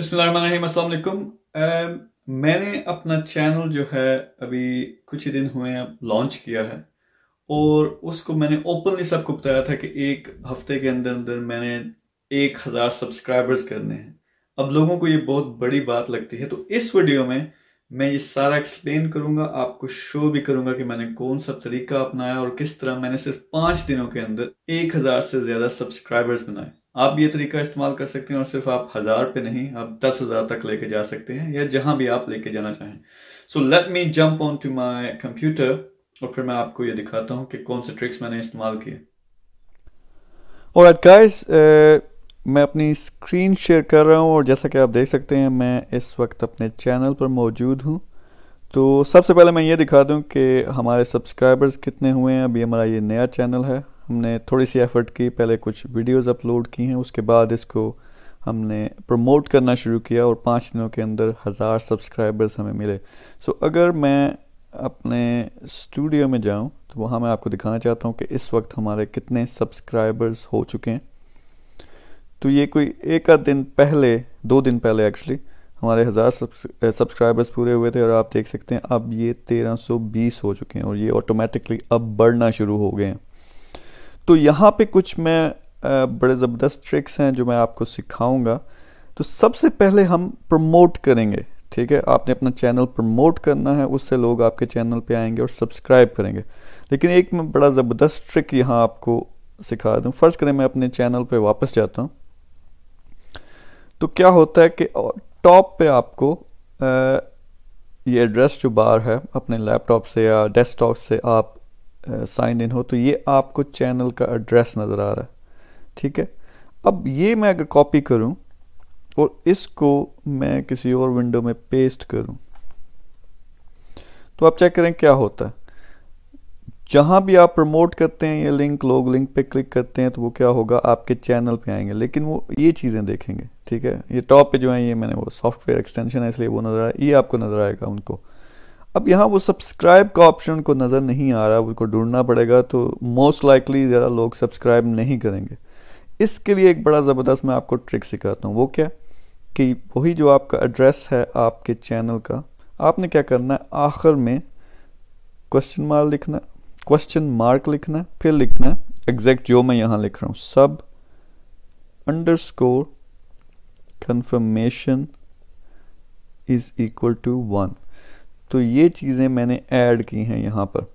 अस्सलाम वालेकुम मैंने अपना चैनल जो है अभी कुछ ही दिन हुए हैं लॉन्च किया है और उसको मैंने ओपनली सबको बताया था कि एक हफ्ते के अंदर अंदर मैंने एक हज़ार सब्सक्राइबर्स करने हैं अब लोगों को ये बहुत बड़ी बात लगती है तो इस वीडियो में मैं ये सारा एक्सप्लेन करूंगा आपको शो भी करूंगा कि मैंने कौन सा तरीका अपनाया और किस तरह मैंने सिर्फ पाँच दिनों के अंदर एक हज़ार से ज़्यादा सब्सक्राइबर्स बनाए आप ये तरीका इस्तेमाल कर सकते हैं और सिर्फ आप हजार पे नहीं आप दस हजार तक लेके जा सकते हैं या जहां भी आप लेके जाना चाहें so let me jump on to my computer और फिर मैं आपको ये दिखाता हूँ कि कौन से ट्रिक्स मैंने इस्तेमाल किए और गाइस uh, मैं अपनी स्क्रीन शेयर कर रहा हूँ और जैसा कि आप देख सकते हैं मैं इस वक्त अपने चैनल पर मौजूद हूँ तो सबसे पहले मैं ये दिखा दूँ कि हमारे सब्सक्राइबर्स कितने हुए हैं अभी हमारा ये नया चैनल है हमने थोड़ी सी एफ़र्ट की पहले कुछ वीडियोस अपलोड की हैं उसके बाद इसको हमने प्रमोट करना शुरू किया और पाँच दिनों के अंदर हज़ार सब्सक्राइबर्स हमें मिले सो so, अगर मैं अपने स्टूडियो में जाऊं तो वहां मैं आपको दिखाना चाहता हूं कि इस वक्त हमारे कितने सब्सक्राइबर्स हो चुके हैं तो ये कोई एक आध दिन पहले दो दिन पहले एक्चुअली हमारे हज़ार सब्सक्राइबर्स पूरे हुए थे और आप देख सकते हैं अब ये 1320 हो चुके हैं और ये ऑटोमेटिकली अब बढ़ना शुरू हो गए हैं तो यहाँ पे कुछ मैं बड़े ज़बरदस्त ट्रिक्स हैं जो मैं आपको सिखाऊंगा तो सबसे पहले हम प्रमोट करेंगे ठीक है आपने अपना चैनल प्रमोट करना है उससे लोग आपके चैनल पे आएंगे और सब्सक्राइब करेंगे लेकिन एक मैं बड़ा ज़बरदस्त ट्रिक यहाँ आपको सिखा दूँ फ़र्ज़ करें मैं अपने चैनल पे वापस जाता हूँ तो क्या होता है कि टॉप पे आपको आ, ये एड्रेस जो बार है अपने लैपटॉप से या डेस्कटॉप से आप साइन इन हो तो ये आपको चैनल का एड्रेस नज़र आ रहा है ठीक है अब ये मैं अगर कॉपी करूं और इसको मैं किसी और विंडो में पेस्ट करूं तो आप चेक करें क्या होता है जहां भी आप प्रमोट करते हैं ये लिंक लोग लिंक पे क्लिक करते हैं तो वो क्या होगा आपके चैनल पे आएंगे लेकिन वो ये चीज़ें देखेंगे ठीक है ये टॉप पे जो है ये मैंने वो सॉफ्टवेयर एक्सटेंशन है इसलिए वो नज़र आया ये आपको नज़र आएगा उनको अब यहाँ वो सब्सक्राइब का ऑप्शन को नज़र नहीं आ रहा उनको ढूंढना पड़ेगा तो मोस्ट लाइकली ज़्यादा लोग सब्सक्राइब नहीं करेंगे इसके लिए एक बड़ा ज़बरदस्त मैं आपको ट्रिक सिखाता हूँ वो क्या कि वही जो आपका एड्रेस है आपके चैनल का आपने क्या करना है आखिर में क्वेश्चन मार्क लिखना क्वेश्चन मार्क लिखना फिर लिखना एग्जैक्ट जो मैं यहाँ लिख रहा हूँ सब underscore confirmation is equal to one तो ये चीज़ें मैंने ऐड की हैं यहाँ पर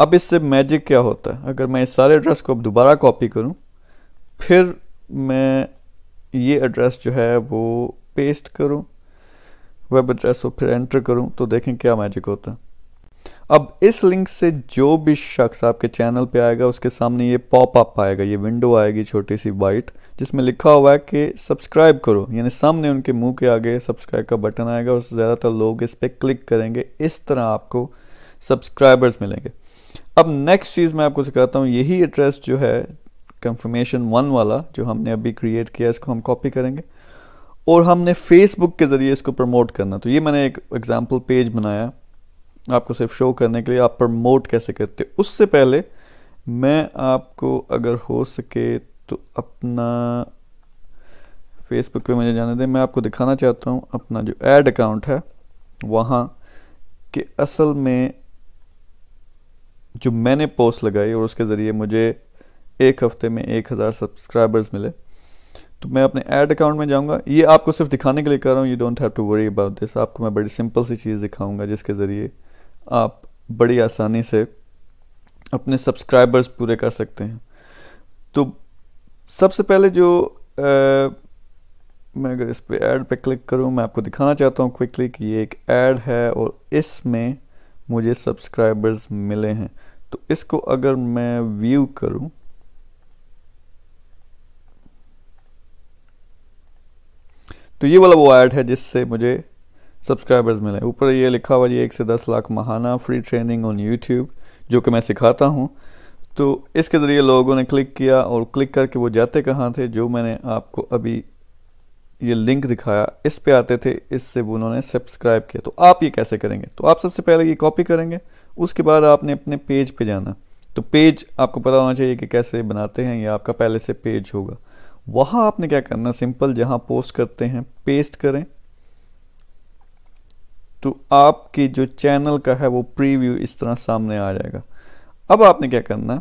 अब इससे मैजिक क्या होता है अगर मैं इस सारे एड्रेस को अब दोबारा कॉपी करूँ फिर मैं ये एड्रेस जो है वो पेस्ट करूँ वेब एड्रेस को फिर एंटर करूँ तो देखें क्या मैजिक होता है अब इस लिंक से जो भी शख्स आपके चैनल पे आएगा उसके सामने ये पॉप अप आएगा ये विंडो आएगी छोटी सी वाइट जिसमें लिखा हुआ है कि सब्सक्राइब करो यानी सामने उनके मुंह के आगे सब्सक्राइब का बटन आएगा और ज़्यादातर लोग इस पर क्लिक करेंगे इस तरह आपको सब्सक्राइबर्स मिलेंगे अब नेक्स्ट चीज़ मैं आपको सिखाता हूँ यही एड्रेस जो है कंफर्मेशन वन वाला जो हमने अभी क्रिएट किया इसको हम कॉपी करेंगे और हमने फेसबुक के ज़रिए इसको प्रमोट करना तो ये मैंने एक एग्ज़ाम्पल पेज बनाया आपको सिर्फ शो करने के लिए आप प्रमोट कैसे करते हैं उससे पहले मैं आपको अगर हो सके तो अपना फेसबुक पे मुझे जाने दें मैं आपको दिखाना चाहता हूँ अपना जो एड अकाउंट है वहाँ के असल में जो मैंने पोस्ट लगाई और उसके ज़रिए मुझे एक हफ्ते में एक हज़ार सब्सक्राइबर्स मिले तो मैं अपने ऐड अकाउंट में जाऊंगा ये आपको सिर्फ दिखाने के लिए कर रहा हूँ you don't have to worry about this आपको मैं बड़ी सिंपल सी चीज़ दिखाऊंगा जिसके ज़रिए आप बड़ी आसानी से अपने सब्सक्राइबर्स पूरे कर सकते हैं तो सबसे पहले जो आ, मैं अगर इस पर ऐड पे क्लिक करूं मैं आपको दिखाना चाहता हूं क्विकली कि ये एक ऐड है और इसमें मुझे सब्सक्राइबर्स मिले हैं तो इसको अगर मैं व्यू करूं तो ये वाला वो ऐड है जिससे मुझे सब्सक्राइबर्स मिले ऊपर ये लिखा हुआ जी एक से दस लाख महाना फ्री ट्रेनिंग ऑन यूट्यूब जो कि मैं सिखाता हूँ तो इसके ज़रिए लोगों ने क्लिक किया और क्लिक करके वो जाते कहाँ थे जो मैंने आपको अभी ये लिंक दिखाया इस पे आते थे इससे उन्होंने सब्सक्राइब किया तो आप ये कैसे करेंगे तो आप सबसे पहले ये कॉपी करेंगे उसके बाद आपने अपने पेज पे जाना तो पेज आपको पता होना चाहिए कि कैसे बनाते हैं या आपका पहले से पेज होगा वहाँ आपने क्या करना सिंपल जहाँ पोस्ट करते हैं पेस्ट करें तो आपके जो चैनल का है वो प्रीव्यू इस तरह सामने आ जाएगा अब आपने क्या करना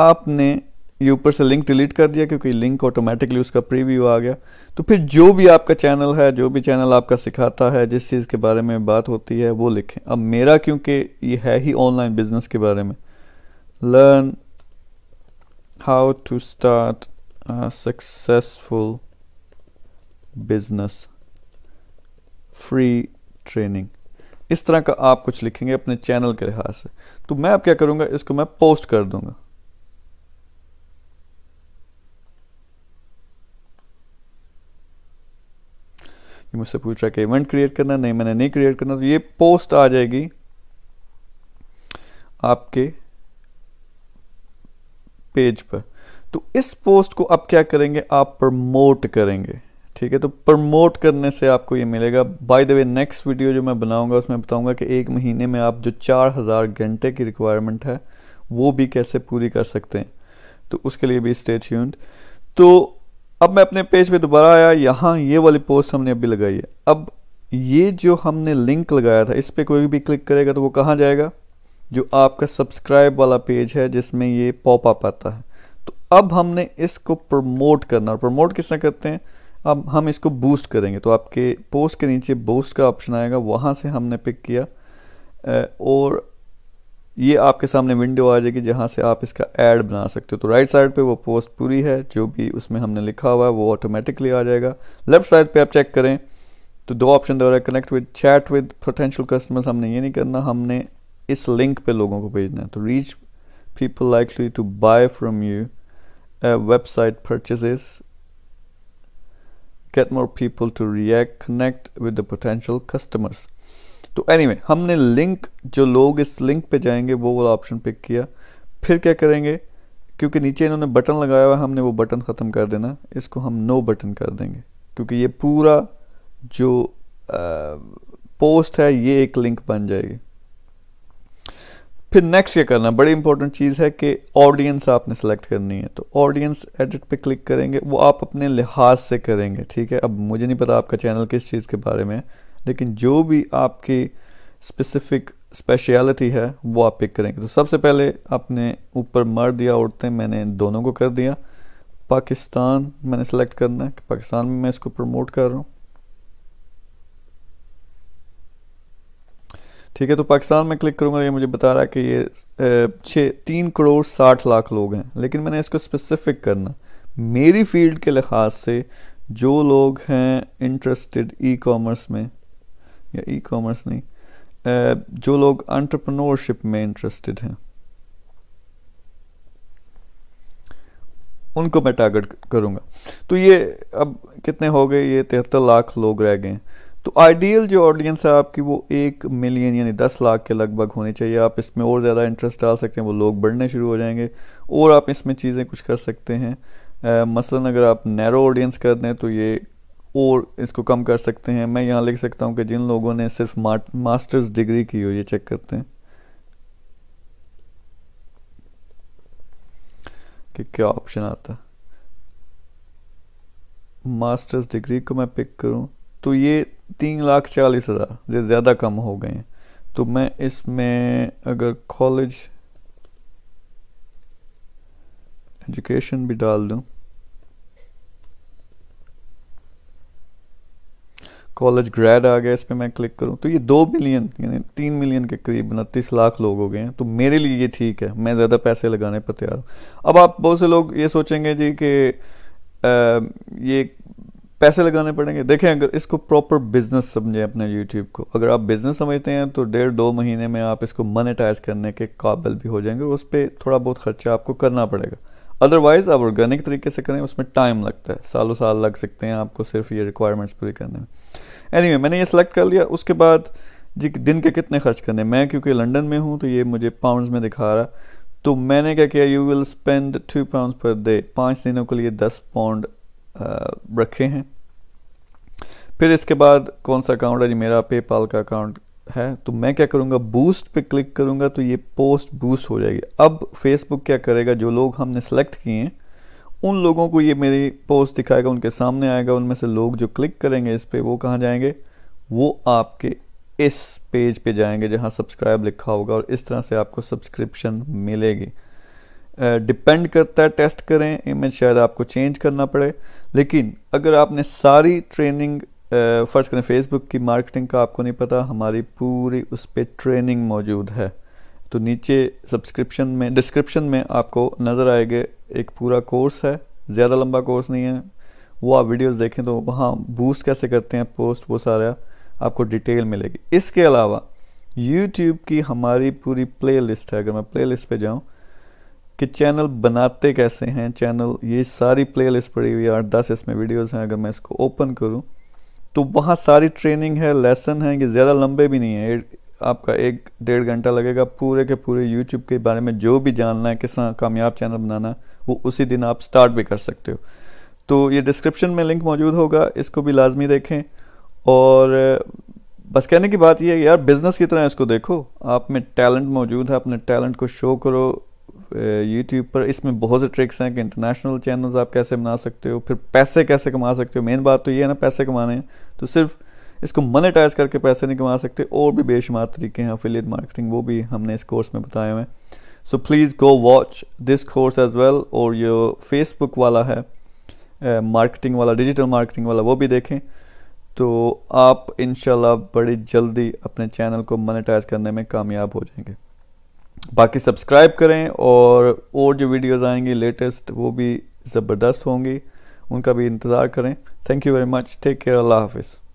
आपने ये ऊपर से लिंक डिलीट कर दिया क्योंकि लिंक ऑटोमेटिकली उसका प्रीव्यू आ गया तो फिर जो भी आपका चैनल है जो भी चैनल आपका सिखाता है जिस चीज़ के बारे में बात होती है वो लिखें अब मेरा क्योंकि ये है ही ऑनलाइन बिजनेस के बारे में learn how to start successful business free training इस तरह का आप कुछ लिखेंगे अपने चैनल के लिहाज से तो मैं अब क्या करूंगा इसको मैं पोस्ट कर दूंगा ये मुझसे पूछ रहा है कि इवेंट क्रिएट करना नहीं मैंने नहीं क्रिएट करना तो ये पोस्ट आ जाएगी आपके पेज पर तो इस पोस्ट को आप क्या करेंगे आप प्रमोट करेंगे ठीक है तो प्रमोट करने से आपको ये मिलेगा by the way next video जो मैं बनाऊंगा उसमें बताऊंगा कि एक महीने में आप जो चार हज़ार घंटे की रिक्वायरमेंट है वो भी कैसे पूरी कर सकते हैं तो उसके लिए भी स्टेट ट्यून्ड तो अब मैं अपने पेज पे दोबारा आया यहाँ ये वाली पोस्ट हमने अभी लगाई है अब ये जो हमने लिंक लगाया था इस पर कोई भी क्लिक करेगा तो वो कहाँ जाएगा जो आपका सब्सक्राइब वाला पेज है जिसमें ये पॉपअप आता है तो अब हमने इसको प्रमोट करना और प्रमोट किसने करते हैं अब हम इसको बूस्ट करेंगे तो आपके पोस्ट के नीचे बूस्ट का ऑप्शन आएगा वहाँ से हमने पिक किया और ये आपके सामने विंडो आ जाएगी जहाँ से आप इसका ऐड बना सकते हो तो राइट साइड पे वो पोस्ट पूरी है जो भी उसमें हमने लिखा हुआ है वो ऑटोमेटिकली आ जाएगा लेफ्ट साइड पे आप चेक करें तो दो ऑप्शन दे रहा है connect with chat with potential customers हमने ये नहीं करना हमने इस लिंक पे लोगों को भेजना है तो reach people likely to buy from you website purchases get more people to react connect with the potential customers तो एनी anyway, हमने लिंक जो लोग इस लिंक पे जाएंगे वो वाला ऑप्शन पिक किया फिर क्या करेंगे क्योंकि नीचे इन्होंने बटन लगाया हुआ हमने वो बटन ख़त्म कर देना इसको हम नो बटन कर देंगे क्योंकि ये पूरा जो आ, पोस्ट है ये एक लिंक बन जाएगी फिर नेक्स्ट क्या करना बड़ी इंपॉर्टेंट चीज़ है कि ऑडियंस आपने सेलेक्ट करनी है तो ऑडियंस एडिट पे क्लिक करेंगे वो आप अपने लिहाज से करेंगे ठीक है अब मुझे नहीं पता आपका चैनल किस चीज़ के बारे में है लेकिन जो भी आपकी स्पेसिफिक स्पेशलिटी है वो आप पिक करेंगे तो सबसे पहले आपने ऊपर मर दिया औरतें मैंने दोनों को कर दिया पाकिस्तान मैंने सेलेक्ट करना है कि पाकिस्तान में मैं इसको प्रमोट कर रहा हूँ ठीक है तो पाकिस्तान में क्लिक करूँगा ये मुझे बता रहा है कि ये छः तीन करोड़ साठ लाख लोग हैं लेकिन मैंने इसको स्पेसिफिक करना मेरी फील्ड के लिहाज से जो लोग हैं इंटरेस्टेड ई कॉमर्स में या ई कॉमर्स नहीं जो लोग अंटरप्रनोरशिप में इंटरेस्टेड हैं उनको मैं टारगेट करूंगा तो ये अब कितने हो गए ये तिहत्तर लाख लोग रह गए तो आइडियल जो ऑडियंस है आपकी वो एक मिलियन यानी दस लाख के लगभग होनी चाहिए आप इसमें और ज़्यादा इंटरेस्ट डाल सकते हैं वो लोग बढ़ने शुरू हो जाएंगे और आप इसमें चीज़ें कुछ कर सकते हैं आ, मसलन अगर आप नैरो ऑडियंस कर दें तो ये और इसको कम कर सकते हैं मैं यहाँ लिख सकता हूँ कि जिन लोगों ने सिर्फ मास्टर्स डिग्री की हो ये चेक करते हैं कि क्या ऑप्शन आता मास्टर्स डिग्री को मैं पिक करूँ तो ये तीन लाख चालीस हज़ार ये ज़्यादा कम हो गए हैं तो मैं इसमें अगर कॉलेज एजुकेशन भी डाल दूँ कॉलेज ग्रेड आ गया इस पर मैं क्लिक करूँ तो ये दो मिलियन यानी तीन मिलियन के करीब उनतीस लाख लोग हो गए हैं तो मेरे लिए ये ठीक है मैं ज़्यादा पैसे लगाने पर तैयार हूँ अब आप बहुत से लोग ये सोचेंगे जी कि ये पैसे लगाने पड़ेंगे देखें अगर इसको प्रॉपर बिजनेस समझें अपने यूट्यूब को अगर आप बिजनेस समझते हैं तो डेढ़ दो महीने में आप इसको मोनेटाइज करने के काबिल भी हो जाएंगे उस पर थोड़ा बहुत खर्चा आपको करना पड़ेगा अदरवाइज़ आप ऑर्गेनिक तरीके से करें उसमें टाइम लगता है सालों साल लग सकते हैं आपको सिर्फ ये रिक्वायरमेंट्स पूरी करने में एनी anyway, मैंने ये सिलेक्ट कर लिया उसके बाद जी दिन के कितने खर्च करने मैं क्योंकि लंदन में हूँ तो ये मुझे पाउंड्स में दिखा रहा तो मैंने क्या किया you will spend two pound per day पाँच दिनों के लिए दस पाउंड रखे हैं फिर इसके बाद कौन सा अकाउंट है जी मेरा पेपाल का अकाउंट है तो मैं क्या करूँगा बूस्ट पे क्लिक करूंगा तो ये पोस्ट बूस्ट हो जाएगी अब फेसबुक क्या करेगा जो लोग हमने सेलेक्ट किए हैं उन लोगों को ये मेरी पोस्ट दिखाएगा उनके सामने आएगा उनमें से लोग जो क्लिक करेंगे इस पर वो कहाँ जाएंगे वो आपके इस पेज पे जाएंगे जहाँ सब्सक्राइब लिखा होगा और इस तरह से आपको सब्सक्रिप्शन मिलेगी डिपेंड करता है टेस्ट करें इमेज शायद आपको चेंज करना पड़े लेकिन अगर आपने सारी ट्रेनिंग फ़र्ज़ करें फेसबुक की मार्केटिंग का आपको नहीं पता हमारी पूरी उस पर ट्रेनिंग मौजूद है तो नीचे सब्सक्रिप्शन में डिस्क्रिप्शन में आपको नज़र आएगा एक पूरा कोर्स है ज़्यादा लंबा कोर्स नहीं है वो आप वीडियोस देखें तो वहाँ बूस्ट कैसे करते हैं पोस्ट वो सारा आपको डिटेल मिलेगी इसके अलावा यूट्यूब की हमारी पूरी प्लेलिस्ट है अगर मैं प्लेलिस्ट पे जाऊँ कि चैनल बनाते कैसे हैं चैनल ये सारी प्लेलिस्ट पड़ी हुई है आठ दस इसमें वीडियोस हैं अगर मैं इसको ओपन करूं तो वहाँ सारी ट्रेनिंग है लेसन है ये ज़्यादा लंबे भी नहीं है आपका एक डेढ़ घंटा लगेगा पूरे के पूरे यूट्यूब के बारे में जो भी जानना है किस तरह कामयाब चैनल बनाना वो उसी दिन आप स्टार्ट भी कर सकते हो तो ये डिस्क्रिप्शन में लिंक मौजूद होगा इसको भी लाजमी देखें और बस कहने की बात ये है यार बिज़नेस की तरह इसको देखो आप में टैलेंट मौजूद है अपने टैलेंट को शो करो यूट्यूब पर इसमें बहुत से ट्रिक्स हैं कि इंटरनेशनल चैनल्स आप कैसे बना सकते हो फिर पैसे कैसे कमा सकते हो मेन बात तो ये है ना पैसे कमाने हैं तो सिर्फ इसको मोनेटाइज करके पैसे नहीं कमा सकते और भी बेशुमार तरीके हैं अफिलियट मार्केटिंग वो भी हमने इस कोर्स में बताए हुए हैं so please go watch this course as well और ये फेसबुक वाला है मार्केटिंग वाला डिजिटल मार्केटिंग वाला वो भी देखें तो आप इन बड़ी जल्दी अपने चैनल को मोनेटाइज करने में कामयाब हो जाएंगे बाकी सब्सक्राइब करें और और जो वीडियोस आएंगी लेटेस्ट वो भी ज़बरदस्त होंगी उनका भी इंतज़ार करें thank you very much take care अल्लाह हाफिज़